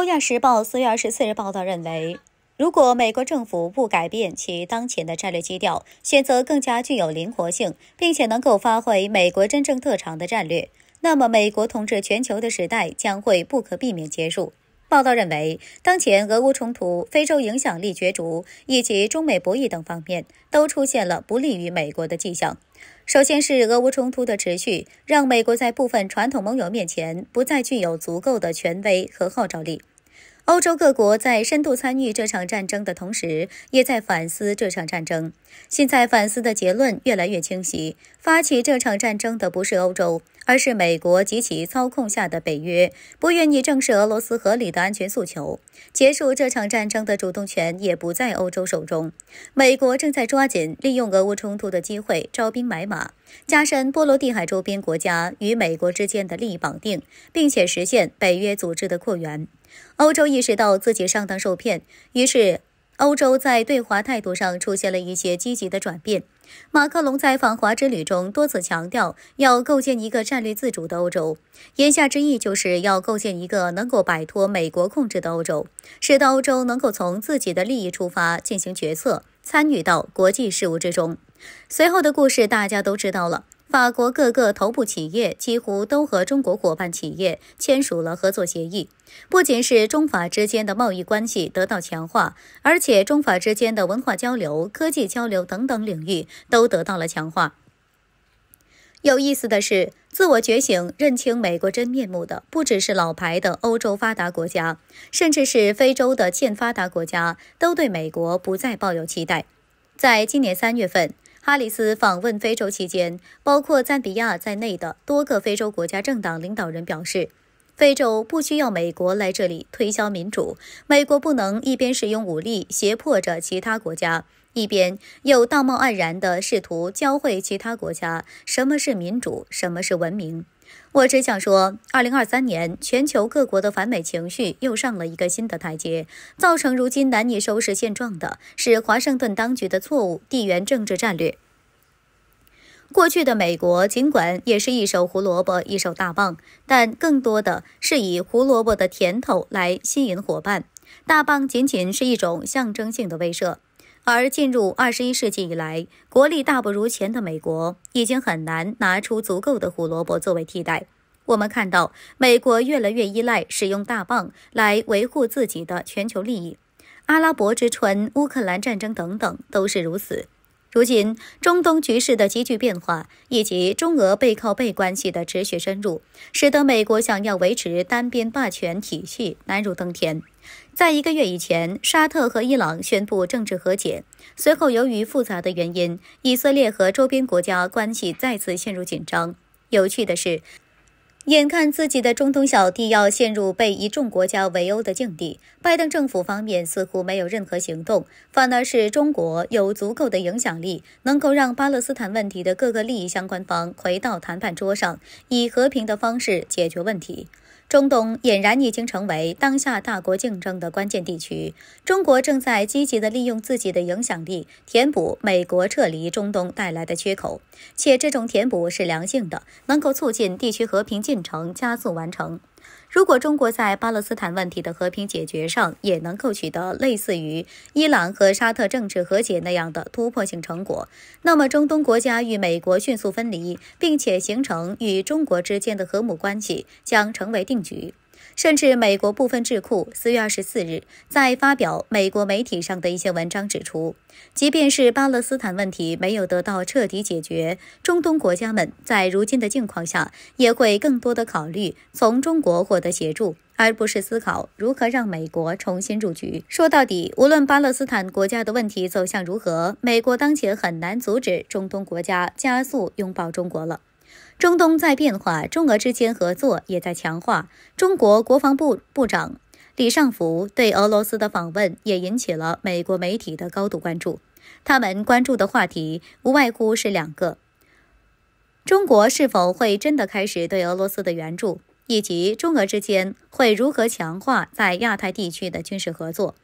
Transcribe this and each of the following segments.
《欧亚时报》四月二十四日报道认为，如果美国政府不改变其当前的战略基调，选择更加具有灵活性，并且能够发挥美国真正特长的战略，那么美国统治全球的时代将会不可避免结束。报道认为，当前俄乌冲突、非洲影响力角逐以及中美博弈等方面都出现了不利于美国的迹象。首先是俄乌冲突的持续，让美国在部分传统盟友面前不再具有足够的权威和号召力。欧洲各国在深度参与这场战争的同时，也在反思这场战争。现在反思的结论越来越清晰。发起这场战争的不是欧洲，而是美国及其操控下的北约。不愿意正视俄罗斯合理的安全诉求，结束这场战争的主动权也不在欧洲手中。美国正在抓紧利用俄乌冲突的机会招兵买马，加深波罗的海周边国家与美国之间的利益绑定，并且实现北约组织的扩员。欧洲意识到自己上当受骗，于是欧洲在对华态度上出现了一些积极的转变。马克龙在访华之旅中多次强调，要构建一个战略自主的欧洲，言下之意就是要构建一个能够摆脱美国控制的欧洲，使得欧洲能够从自己的利益出发进行决策，参与到国际事务之中。随后的故事大家都知道了。法国各个头部企业几乎都和中国伙伴企业签署了合作协议，不仅是中法之间的贸易关系得到强化，而且中法之间的文化交流、科技交流等等领域都得到了强化。有意思的是，自我觉醒、认清美国真面目的，不只是老牌的欧洲发达国家，甚至是非洲的欠发达国家，都对美国不再抱有期待。在今年三月份。哈里斯访问非洲期间，包括赞比亚在内的多个非洲国家政党领导人表示，非洲不需要美国来这里推销民主，美国不能一边使用武力胁迫着其他国家，一边又道貌岸然地试图教会其他国家什么是民主，什么是文明。我只想说，二零二三年全球各国的反美情绪又上了一个新的台阶，造成如今难以收拾现状的是华盛顿当局的错误地缘政治战略。过去的美国尽管也是一手胡萝卜，一手大棒，但更多的是以胡萝卜的甜头来吸引伙伴，大棒仅仅是一种象征性的威慑。而进入二十一世纪以来，国力大不如前的美国已经很难拿出足够的胡萝卜作为替代。我们看到，美国越来越依赖使用大棒来维护自己的全球利益，阿拉伯之春、乌克兰战争等等都是如此。如今，中东局势的急剧变化，以及中俄背靠背关系的持续深入，使得美国想要维持单边霸权体系难如登天。在一个月以前，沙特和伊朗宣布政治和解，随后由于复杂的原因，以色列和周边国家关系再次陷入紧张。有趣的是。眼看自己的中东小弟要陷入被一众国家围殴的境地，拜登政府方面似乎没有任何行动，反而是中国有足够的影响力，能够让巴勒斯坦问题的各个利益相关方回到谈判桌上，以和平的方式解决问题。中东俨然已经成为当下大国竞争的关键地区。中国正在积极地利用自己的影响力，填补美国撤离中东带来的缺口，且这种填补是良性的，能够促进地区和平进程加速完成。如果中国在巴勒斯坦问题的和平解决上也能够取得类似于伊朗和沙特政治和解那样的突破性成果，那么中东国家与美国迅速分离，并且形成与中国之间的和睦关系，将成为定局。甚至美国部分智库四月二十四日在发表美国媒体上的一些文章指出，即便是巴勒斯坦问题没有得到彻底解决，中东国家们在如今的境况下也会更多的考虑从中国获得协助，而不是思考如何让美国重新入局。说到底，无论巴勒斯坦国家的问题走向如何，美国当前很难阻止中东国家加速拥抱中国了。中东在变化，中俄之间合作也在强化。中国国防部部长李尚福对俄罗斯的访问也引起了美国媒体的高度关注。他们关注的话题无外乎是两个：中国是否会真的开始对俄罗斯的援助，以及中俄之间会如何强化在亚太地区的军事合作。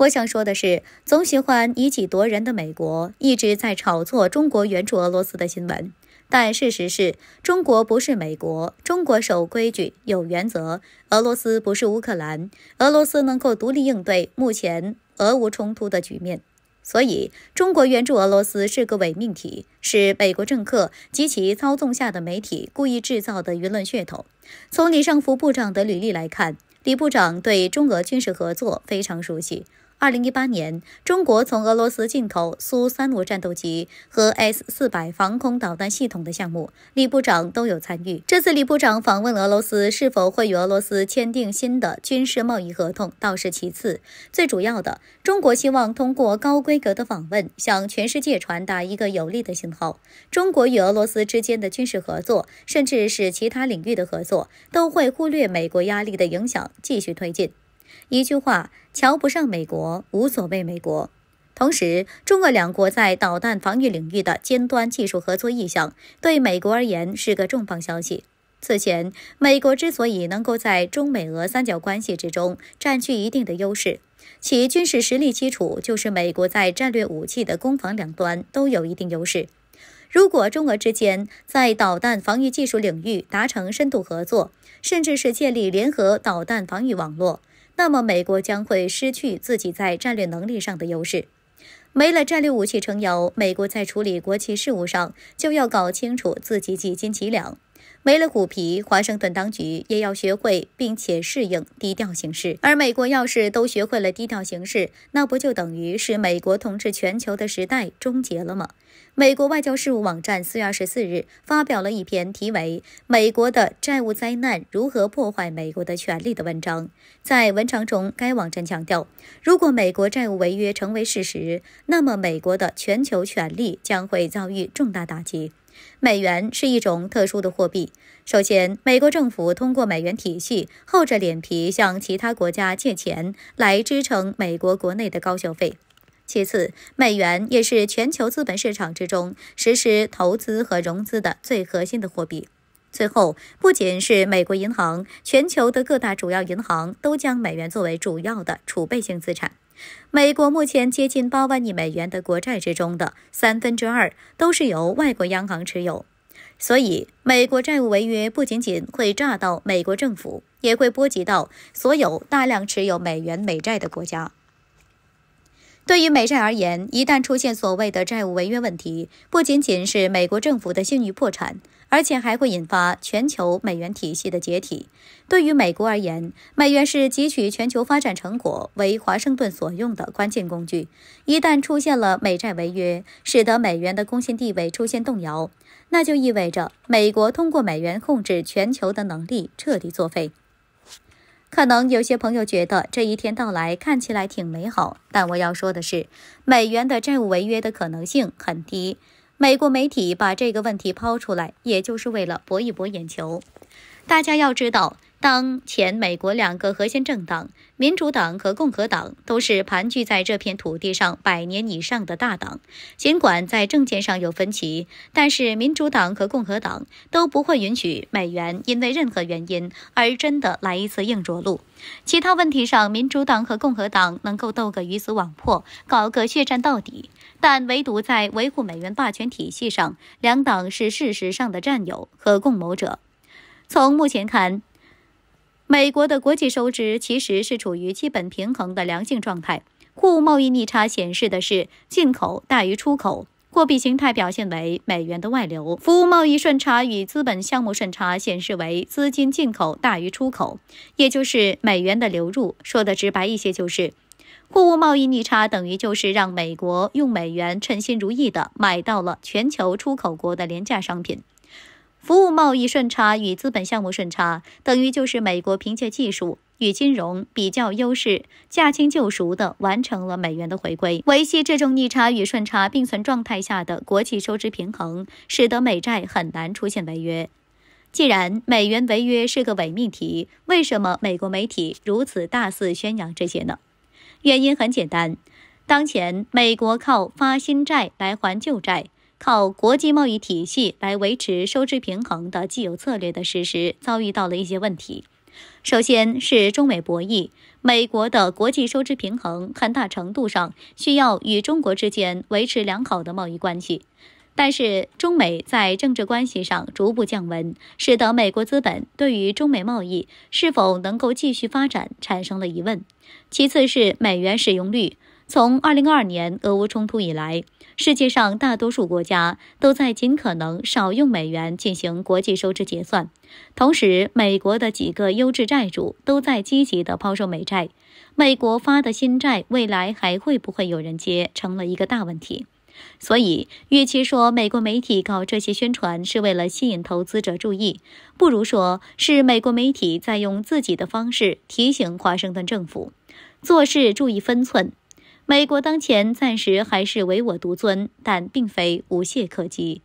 我想说的是，总喜欢以己夺人的美国一直在炒作中国援助俄罗斯的新闻。但事实是中国不是美国，中国守规矩有原则；俄罗斯不是乌克兰，俄罗斯能够独立应对目前俄乌冲突的局面。所以，中国援助俄罗斯是个伪命题，是美国政客及其操纵下的媒体故意制造的舆论噱头。从李尚福部长的履历来看，李部长对中俄军事合作非常熟悉。二零一八年，中国从俄罗斯进口苏三五战斗机和 S 四百防空导弹系统的项目，李部长都有参与。这次李部长访问俄罗斯，是否会与俄罗斯签订新的军事贸易合同，倒是其次，最主要的，中国希望通过高规格的访问，向全世界传达一个有力的信号：中国与俄罗斯之间的军事合作，甚至是其他领域的合作，都会忽略美国压力的影响，继续推进。一句话，瞧不上美国无所谓。美国同时，中俄两国在导弹防御领域的尖端技术合作意向，对美国而言是个重磅消息。此前，美国之所以能够在中美俄三角关系之中占据一定的优势，其军事实力基础就是美国在战略武器的攻防两端都有一定优势。如果中俄之间在导弹防御技术领域达成深度合作，甚至是建立联合导弹防御网络，那么，美国将会失去自己在战略能力上的优势。没了战略武器撑腰，美国在处理国际事务上就要搞清楚自己几斤几两。没了虎皮，华盛顿当局也要学会并且适应低调行事。而美国要是都学会了低调行事，那不就等于是美国统治全球的时代终结了吗？美国外交事务网站四月二十四日发表了一篇题为《美国的债务灾难如何破坏美国的权利》的文章。在文章中，该网站强调，如果美国债务违约成为事实，那么美国的全球权力将会遭遇重大打击。美元是一种特殊的货币。首先，美国政府通过美元体系厚着脸皮向其他国家借钱，来支撑美国国内的高消费。其次，美元也是全球资本市场之中实施投资和融资的最核心的货币。最后，不仅是美国银行，全球的各大主要银行都将美元作为主要的储备性资产。美国目前接近八万亿美元的国债之中的三分之二都是由外国央行持有。所以，美国债务违约不仅仅会炸到美国政府，也会波及到所有大量持有美元美债的国家。对于美债而言，一旦出现所谓的债务违约问题，不仅仅是美国政府的信誉破产，而且还会引发全球美元体系的解体。对于美国而言，美元是汲取全球发展成果为华盛顿所用的关键工具。一旦出现了美债违约，使得美元的公信地位出现动摇，那就意味着美国通过美元控制全球的能力彻底作废。可能有些朋友觉得这一天到来看起来挺美好，但我要说的是，美元的债务违约的可能性很低。美国媒体把这个问题抛出来，也就是为了博一博眼球。大家要知道。当前，美国两个核心政党——民主党和共和党，都是盘踞在这片土地上百年以上的大党。尽管在政见上有分歧，但是民主党和共和党都不会允许美元因为任何原因而真的来一次硬着陆。其他问题上，民主党和共和党能够斗个鱼死网破，搞个血战到底，但唯独在维护美元霸权体系上，两党是事实上的战友和共谋者。从目前看，美国的国际收支其实是处于基本平衡的良性状态，货物贸易逆差显示的是进口大于出口，货币形态表现为美元的外流；服务贸易顺差与资本项目顺差显示为资金进口大于出口，也就是美元的流入。说的直白一些，就是货物贸易逆差等于就是让美国用美元称心如意的买到了全球出口国的廉价商品。服务贸易顺差与资本项目顺差，等于就是美国凭借技术与金融比较优势，驾轻就熟地完成了美元的回归。维系这种逆差与顺差并存状态下的国际收支平衡，使得美债很难出现违约。既然美元违约是个伪命题，为什么美国媒体如此大肆宣扬这些呢？原因很简单，当前美国靠发新债来还旧债。靠国际贸易体系来维持收支平衡的既有策略的实施遭遇到了一些问题。首先是中美博弈，美国的国际收支平衡很大程度上需要与中国之间维持良好的贸易关系，但是中美在政治关系上逐步降温，使得美国资本对于中美贸易是否能够继续发展产生了疑问。其次是美元使用率。从二零二二年俄乌冲突以来，世界上大多数国家都在尽可能少用美元进行国际收支结算。同时，美国的几个优质债主都在积极的抛售美债。美国发的新债未来还会不会有人接，成了一个大问题。所以，与其说美国媒体搞这些宣传是为了吸引投资者注意，不如说是美国媒体在用自己的方式提醒华盛顿政府，做事注意分寸。美国当前暂时还是唯我独尊，但并非无懈可击。